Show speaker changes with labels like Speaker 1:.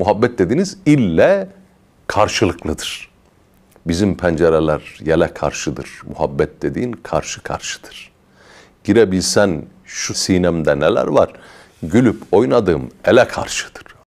Speaker 1: Muhabbet dediniz ille karşılıklıdır. Bizim pencereler yele karşıdır. Muhabbet dediğin karşı karşıdır. Girebilsen şu sinemde neler var, gülüp oynadığım ele karşıdır.